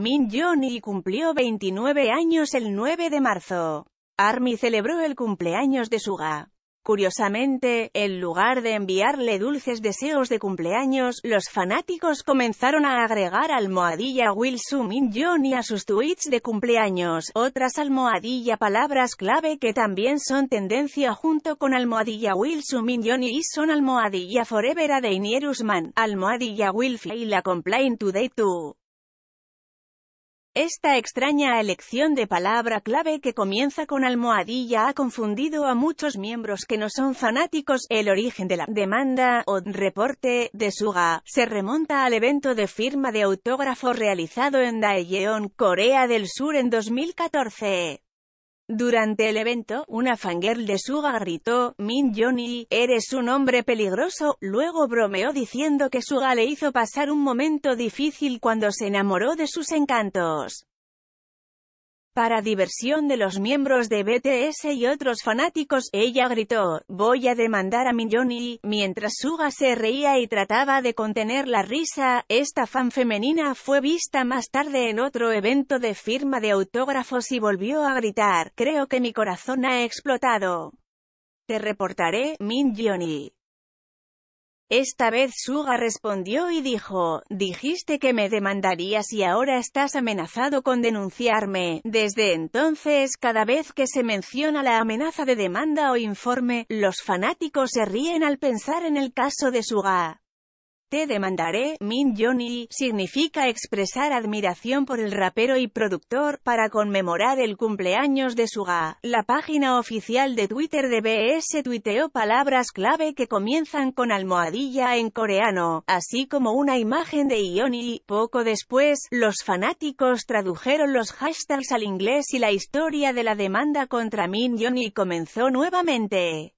Min Johnny cumplió 29 años el 9 de marzo. Army celebró el cumpleaños de Suga. Curiosamente, en lugar de enviarle dulces deseos de cumpleaños, los fanáticos comenzaron a agregar almohadilla Su Min Johnny a sus tweets de cumpleaños, otras almohadilla palabras clave que también son tendencia junto con almohadilla Su Min Johnny y son almohadilla Forever a Deinierus Man, almohadilla Wilfie y la Complain Today Too. Esta extraña elección de palabra clave que comienza con almohadilla ha confundido a muchos miembros que no son fanáticos. El origen de la demanda o reporte de Suga se remonta al evento de firma de autógrafo realizado en Daejeon, Corea del Sur en 2014. Durante el evento, una fangirl de Suga gritó, Min Johnny, eres un hombre peligroso, luego bromeó diciendo que Suga le hizo pasar un momento difícil cuando se enamoró de sus encantos. Para diversión de los miembros de BTS y otros fanáticos, ella gritó, voy a demandar a Min mientras Suga se reía y trataba de contener la risa, esta fan femenina fue vista más tarde en otro evento de firma de autógrafos y volvió a gritar, creo que mi corazón ha explotado. Te reportaré, Min Johnny. Esta vez Suga respondió y dijo, dijiste que me demandarías y ahora estás amenazado con denunciarme. Desde entonces, cada vez que se menciona la amenaza de demanda o informe, los fanáticos se ríen al pensar en el caso de Suga. Te demandaré, Min Johnny, significa expresar admiración por el rapero y productor, para conmemorar el cumpleaños de Suga. La página oficial de Twitter de BS tuiteó palabras clave que comienzan con almohadilla en coreano, así como una imagen de Ioni. Poco después, los fanáticos tradujeron los hashtags al inglés y la historia de la demanda contra Min Johnny comenzó nuevamente.